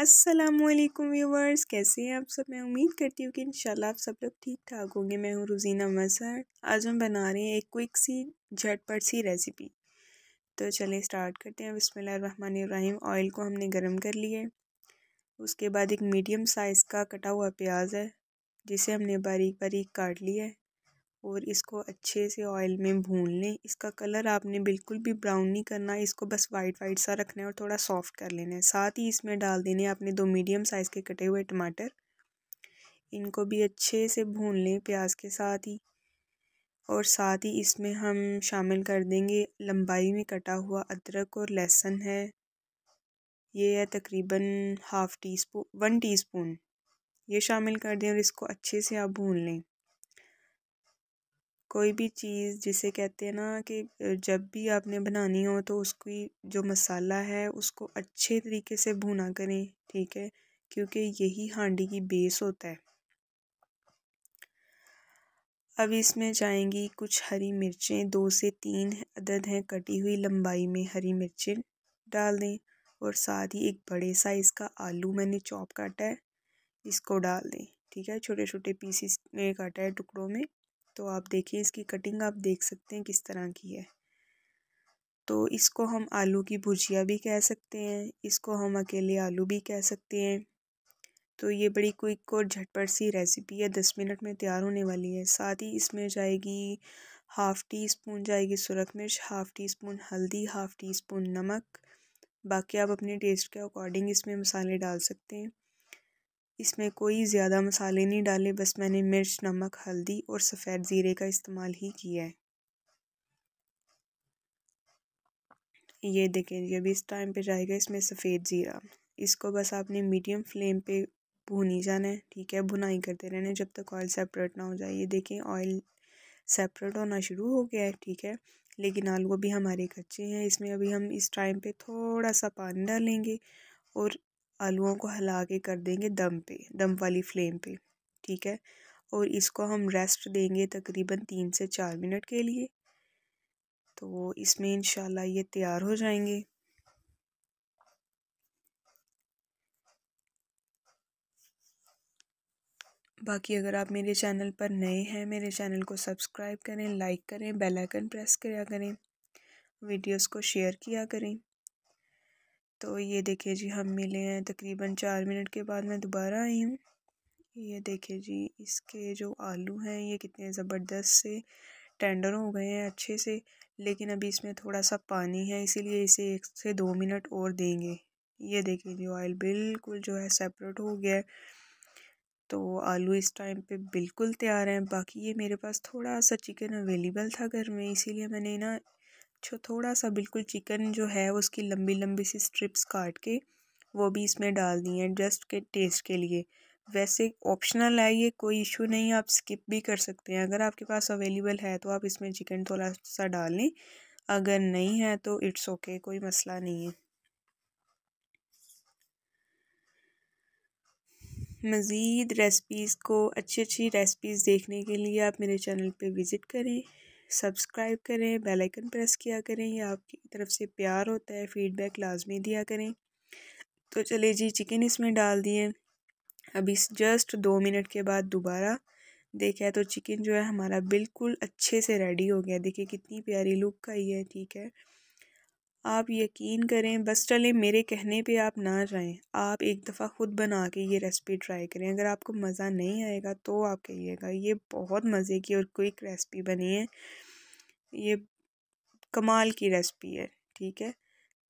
Aslam viewers कैसे हैं आप सब मैं उम्मीद करती हूँ कि इंशाल्लाह आप सब लोग ठीक ठाक होंगे मैं हूँ रुजीना मसर आज हम बना रहे हैं एक क्विक सी झटपट सी रेसिपी तो चलें स्टार्ट करते हैं बसमीम ऑयल को हमने गर्म कर लिए उसके बाद एक मीडियम साइज़ का कटा हुआ प्याज है जिसे हमने बारीक बारीक काट लिया है और इसको अच्छे से ऑयल में भून लें इसका कलर आपने बिल्कुल भी ब्राउन नहीं करना इसको बस वाइट वाइट सा रखना है और थोड़ा सॉफ्ट कर लेना है साथ ही इसमें डाल देने आपने दो मीडियम साइज़ के कटे हुए टमाटर इनको भी अच्छे से भून लें प्याज के साथ ही और साथ ही इसमें हम शामिल कर देंगे लंबाई में कटा हुआ अदरक और लहसुन है ये है तकरीबन half teaspoon one teaspoon ये शामिल कर दें और इसको अच्छे से आप भून लें कोई भी चीज़ जिसे कहते हैं ना कि जब भी आपने बनानी हो तो उसकी जो मसाला है उसको अच्छे तरीके से भुना करें ठीक है क्योंकि यही हांडी की बेस होता है अब इसमें जाएंगी कुछ हरी मिर्चें दो से तीन अदद हैं कटी हुई लंबाई में हरी मिर्चें डाल दें और साथ ही एक बड़े साइज़ का आलू मैंने चॉप काटा है इसको डाल दें ठीक है छोटे छोटे पीसीस में काटा है टुकड़ों में तो आप देखिए इसकी कटिंग आप देख सकते हैं किस तरह की है तो इसको हम आलू की भुजिया भी कह सकते हैं इसको हम अकेले आलू भी कह सकते हैं तो ये बड़ी क्विक और झटपट सी रेसिपी है दस मिनट में तैयार होने वाली है साथ ही इसमें जाएगी हाफ़ टी स्पून जाएगी सुरख मिर्च हाफ़ टी स्पून हल्दी हाफ़ टी स्पून नमक बाकी आप अपने टेस्ट के अकॉर्डिंग इसमें मसाले डाल सकते हैं इसमें कोई ज़्यादा मसाले नहीं डाले बस मैंने मिर्च नमक हल्दी और सफ़ेद ज़ीरे का इस्तेमाल ही किया है ये देखें जी अभी इस टाइम पे जाएगा इसमें सफ़ेद ज़ीरा इसको बस आपने मीडियम फ्लेम पे भूनी जाना है ठीक है भुनाई करते रहना जब तक ऑयल सेपरेट ना हो जाए ये देखें ऑयल सेपरेट होना शुरू हो गया है ठीक है लेकिन आलू अभी हमारे कच्चे हैं इसमें अभी हम इस टाइम पे थोड़ा सा पानी डालेंगे और आलूओं को हिला के कर देंगे दम पे दम वाली फ्लेम पे ठीक है और इसको हम रेस्ट देंगे तकरीबन तीन से चार मिनट के लिए तो इसमें इंशाल्लाह ये तैयार हो जाएंगे बाकी अगर आप मेरे चैनल पर नए हैं मेरे चैनल को सब्सक्राइब करें लाइक करें बेल आइकन प्रेस किया करें वीडियोस को शेयर किया करें तो ये देखिए जी हम मिले हैं तकरीबन चार मिनट के बाद मैं दोबारा आई हूँ ये देखिए जी इसके जो आलू हैं ये कितने ज़बरदस्त से टेंडर हो गए हैं अच्छे से लेकिन अभी इसमें थोड़ा सा पानी है इसीलिए इसे एक से दो मिनट और देंगे ये देखिए जी ऑयल बिल्कुल जो है सेपरेट हो गया है तो आलू इस टाइम पे बिल्कुल तैयार हैं बाकी ये मेरे पास थोड़ा सा चिकन अवेलेबल था घर में इसीलिए मैंने ना जो थोड़ा सा बिल्कुल चिकन जो है उसकी लंबी लंबी सी स्ट्रिप्स काट के वो भी इसमें डाल दी हैं जस्ट के टेस्ट के लिए वैसे ऑप्शनल है ये कोई इशू नहीं आप स्किप भी कर सकते हैं अगर आपके पास अवेलेबल है तो आप इसमें चिकन थोड़ा सा डाल लें अगर नहीं है तो इट्स ओके okay, कोई मसला नहीं है मज़ीद रेसिपीज़ को अच्छी अच्छी रेसिपीज़ देखने के लिए आप मेरे चैनल पे विज़िट करें सब्सक्राइब करें बेल आइकन प्रेस किया करें ये आपकी तरफ से प्यार होता है फीडबैक लाजमी दिया करें तो चले जी चिकन इसमें डाल दिए अभी जस्ट दो मिनट के बाद दोबारा देखा है तो चिकन जो है हमारा बिल्कुल अच्छे से रेडी हो गया देखिए कितनी प्यारी लुक आई है ठीक है आप यकीन करें बस चलें मेरे कहने पे आप ना जाएं आप एक दफ़ा ख़ुद बना के ये रेसिपी ट्राई करें अगर आपको मज़ा नहीं आएगा तो आप कहिएगा ये बहुत मज़े की और क्विक रेसिपी बनी है ये कमाल की रेसिपी है ठीक है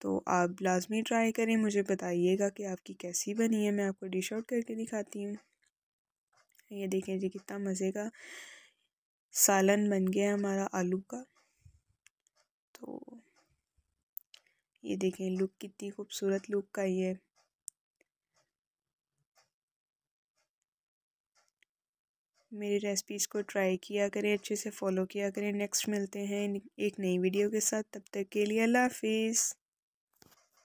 तो आप लाजमी ट्राई करें मुझे बताइएगा कि आपकी कैसी बनी है मैं आपको डिश आउट करके दिखाती हूँ ये देखें जी कितना मज़े का सालन बन गया हमारा आलू का तो ये देखें लुक कितनी खूबसूरत लुक का ही है मेरी रेसिपीज़ को ट्राई किया करें अच्छे से फॉलो किया करें नेक्स्ट मिलते हैं एक नई वीडियो के साथ तब तक के लिए अल्लाह हाफिज़